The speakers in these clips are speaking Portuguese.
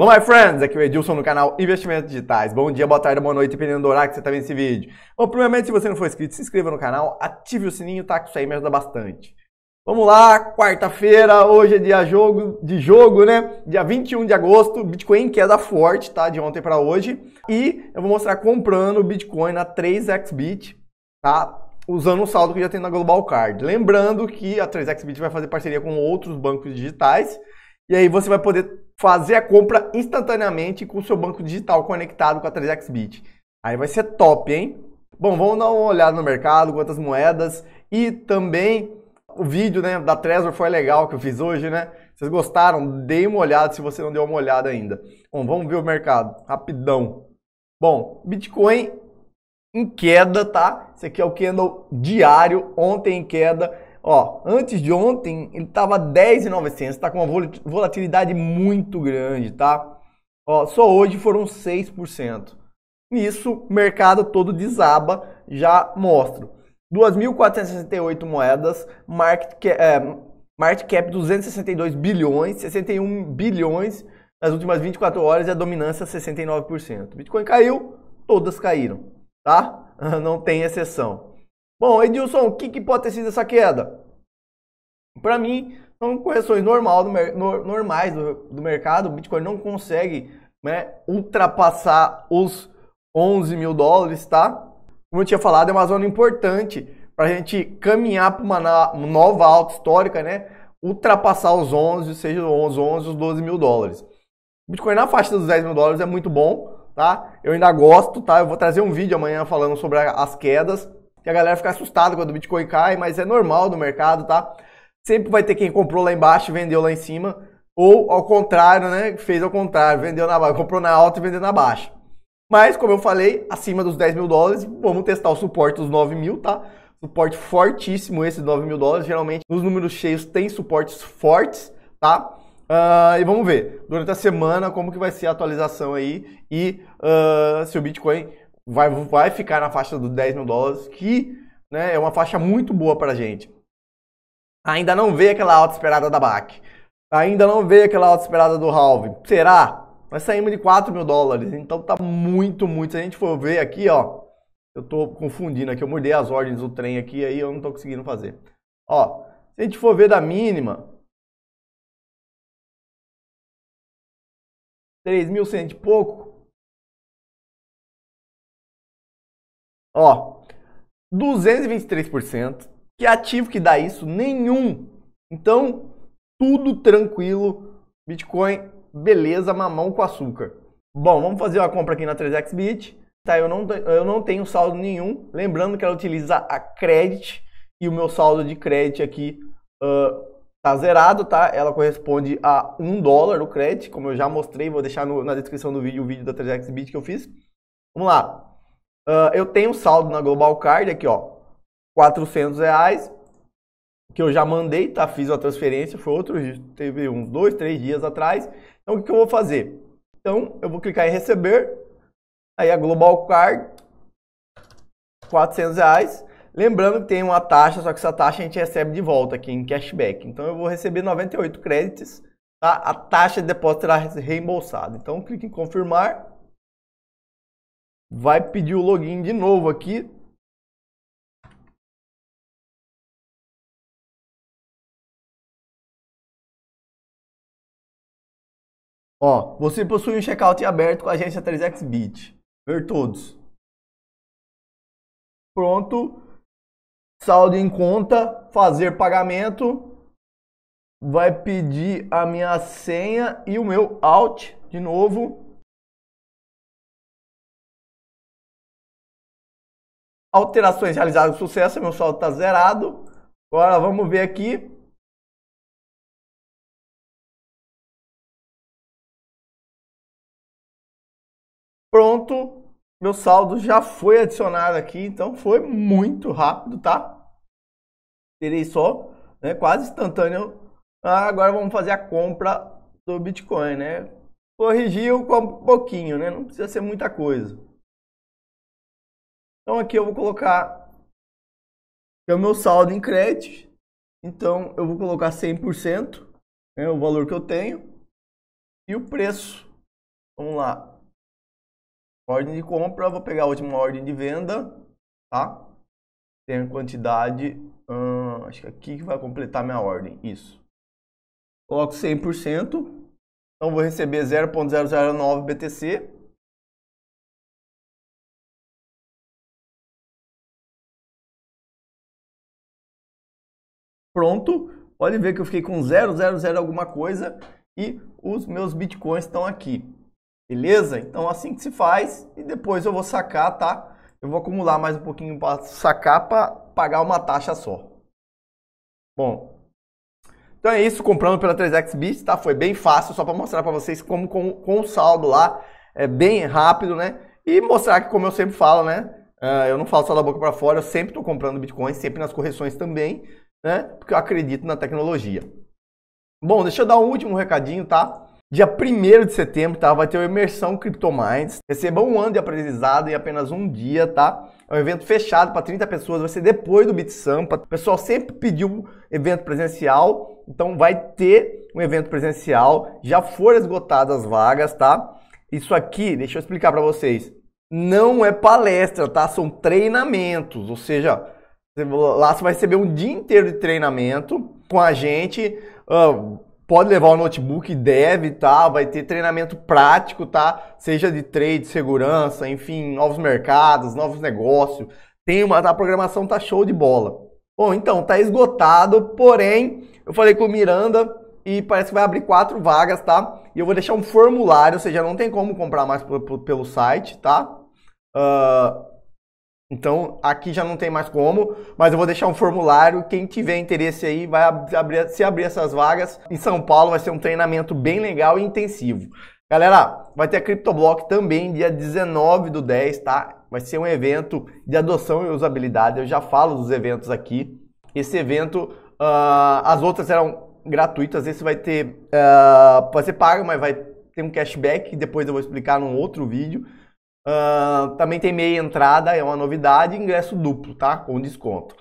Hello, my friends! Aqui é o Edilson no canal Investimentos Digitais. Bom dia, boa tarde, boa noite, dependendo do horário que você está vendo esse vídeo. Bom, primeiramente, se você não for inscrito, se inscreva no canal, ative o sininho, tá? Que isso aí me ajuda bastante. Vamos lá, quarta-feira, hoje é dia jogo, de jogo, né? Dia 21 de agosto, Bitcoin queda forte, tá? De ontem para hoje. E eu vou mostrar comprando Bitcoin na 3xBit, tá? Usando o saldo que já tem na Global Card. Lembrando que a 3xBit vai fazer parceria com outros bancos digitais e aí você vai poder fazer a compra instantaneamente com o seu banco digital conectado com a 3xBit. Aí vai ser top, hein? Bom, vamos dar uma olhada no mercado, quantas moedas e também o vídeo né, da Trezor foi legal que eu fiz hoje, né? Vocês gostaram? Dei uma olhada se você não deu uma olhada ainda. Bom, vamos ver o mercado, rapidão. Bom, Bitcoin em queda, tá? Esse aqui é o candle diário, ontem em queda, Ó, antes de ontem ele estava 10,900, está com uma volatilidade muito grande, tá? Ó, só hoje foram 6%. Nisso, mercado todo desaba, já mostro. 2.468 moedas, market, é, market cap 262 bilhões, 61 bilhões nas últimas 24 horas e a dominância 69%. Bitcoin caiu, todas caíram, tá? Não tem exceção. Bom, Edilson, o que, que pode ter sido essa queda? Para mim, são correções normal do, no, normais do, do, mercado. O Bitcoin não consegue né, ultrapassar os 11 mil dólares, tá? Como eu tinha falado, é uma zona importante para a gente caminhar para uma nova alta histórica, né? Ultrapassar os 11, seja os 11, os 12 mil dólares. Bitcoin na faixa dos 10 mil dólares é muito bom, tá? Eu ainda gosto, tá? Eu vou trazer um vídeo amanhã falando sobre as quedas que a galera fica assustada quando o Bitcoin cai, mas é normal no mercado, tá? Sempre vai ter quem comprou lá embaixo e vendeu lá em cima, ou ao contrário, né? Fez ao contrário, vendeu na baixa, comprou na alta e vendeu na baixa. Mas, como eu falei, acima dos 10 mil dólares, vamos testar o suporte dos 9 mil, tá? Suporte fortíssimo esse 9 mil dólares. Geralmente, nos números cheios, tem suportes fortes, tá? Uh, e vamos ver durante a semana como que vai ser a atualização aí e uh, se o Bitcoin vai, vai ficar na faixa dos 10 mil dólares, que né, é uma faixa muito boa para a gente. Ainda não veio aquela alta esperada da BAC. Ainda não veio aquela alta esperada do Halve. Será? Nós saímos de 4 mil dólares, então tá muito, muito. Se a gente for ver aqui, ó, eu tô confundindo aqui, eu mudei as ordens do trem aqui, aí eu não tô conseguindo fazer. Ó, se a gente for ver da mínima, 3.100 e pouco, Ó, 223%. Que é ativo que dá isso? Nenhum. Então, tudo tranquilo. Bitcoin, beleza, mamão com açúcar. Bom, vamos fazer uma compra aqui na 3xBit. Tá, eu não, eu não tenho saldo nenhum. Lembrando que ela utiliza a credit e o meu saldo de crédito aqui uh, tá zerado, tá? Ela corresponde a 1 dólar o crédito, como eu já mostrei, vou deixar no, na descrição do vídeo o vídeo da 3xBit que eu fiz. Vamos lá. Uh, eu tenho saldo na Global Card aqui, ó, 400 reais, que eu já mandei, tá? Fiz a transferência, foi outro, teve uns dois, três dias atrás. Então, o que, que eu vou fazer? Então, eu vou clicar em receber, aí a Global Card, 400 reais. Lembrando que tem uma taxa, só que essa taxa a gente recebe de volta aqui em cashback. Então, eu vou receber 98 créditos, tá? A taxa de depósito será reembolsada. Então, clique em confirmar vai pedir o login de novo aqui. Ó, você possui um checkout aberto com a agência 3xBit. Ver todos. Pronto. Saldo em conta, fazer pagamento. Vai pedir a minha senha e o meu out de novo. Alterações realizadas com sucesso, meu saldo está zerado. Agora vamos ver aqui. Pronto, meu saldo já foi adicionado aqui, então foi muito rápido, tá? Terei só, né, quase instantâneo. Ah, agora vamos fazer a compra do Bitcoin, né? Corrigiu com um pouquinho, né? Não precisa ser muita coisa. Então aqui eu vou colocar que é o meu saldo em crédito. Então eu vou colocar 100%, né, o valor que eu tenho e o preço. Vamos lá. Ordem de compra, vou pegar a última ordem de venda, tá? Tem a quantidade, hum, acho que aqui que vai completar minha ordem, isso. Coloco 100%, então vou receber 0.009 BTC pronto. pode ver que eu fiquei com 000 alguma coisa e os meus bitcoins estão aqui. Beleza? Então assim que se faz e depois eu vou sacar, tá? Eu vou acumular mais um pouquinho para sacar para pagar uma taxa só. Bom, então é isso, comprando pela 3xBit, tá? Foi bem fácil, só para mostrar para vocês como com, com o saldo lá é bem rápido, né? E mostrar que, como eu sempre falo, né? Uh, eu não falo só da boca para fora, eu sempre tô comprando Bitcoin, sempre nas correções também né? Porque eu acredito na tecnologia. Bom, deixa eu dar um último recadinho, tá? Dia 1 de setembro, tá? Vai ter a imersão CryptoMinds. Receba um ano de aprendizado em apenas um dia, tá? É um evento fechado para 30 pessoas, vai ser depois do BitSampa. O pessoal sempre pediu evento presencial, então vai ter um evento presencial. Já foram esgotadas as vagas, tá? Isso aqui, deixa eu explicar para vocês. Não é palestra, tá? São treinamentos, ou seja, Lá você vai receber um dia inteiro de treinamento com a gente. Uh, pode levar o notebook, deve, tá? Vai ter treinamento prático, tá? Seja de trade, segurança, enfim, novos mercados, novos negócios. Tem uma, a programação tá show de bola. Bom, então, tá esgotado, porém, eu falei com o Miranda e parece que vai abrir quatro vagas, tá? E eu vou deixar um formulário, ou seja, não tem como comprar mais pelo site, tá? Uh, então, aqui já não tem mais como, mas eu vou deixar um formulário. Quem tiver interesse aí, vai abrir, se abrir essas vagas. Em São Paulo vai ser um treinamento bem legal e intensivo. Galera, vai ter a CryptoBlock também, dia 19 do 10, tá? Vai ser um evento de adoção e usabilidade. Eu já falo dos eventos aqui. Esse evento, uh, as outras eram gratuitas, esse vai ter, uh, ah, paga, ser pago, mas vai ter um cashback. Depois eu vou explicar num outro vídeo. Uh, também tem meia entrada, é uma novidade, ingresso duplo, tá? Com desconto.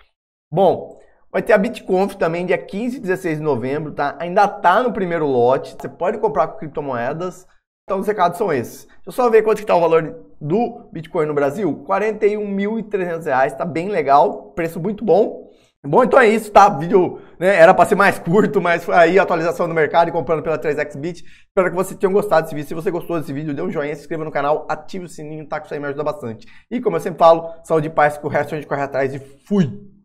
Bom, vai ter a BitConf também dia 15 e 16 de novembro, tá? Ainda tá no primeiro lote, você pode comprar com criptomoedas. Então os recados são esses. Deixa eu só ver quanto que tá o valor do Bitcoin no Brasil. R$ 41.300, tá bem legal, preço muito bom. Bom, então é isso, tá? Vídeo né? era para ser mais curto, mas aí atualização do mercado e comprando pela 3xBit. Espero que vocês tenham gostado desse vídeo. Se você gostou desse vídeo, dê um joinha, se inscreva no canal, ative o sininho, tá? Que isso aí me ajuda bastante. E como eu sempre falo, saúde e paz, que o resto a gente corre atrás e fui!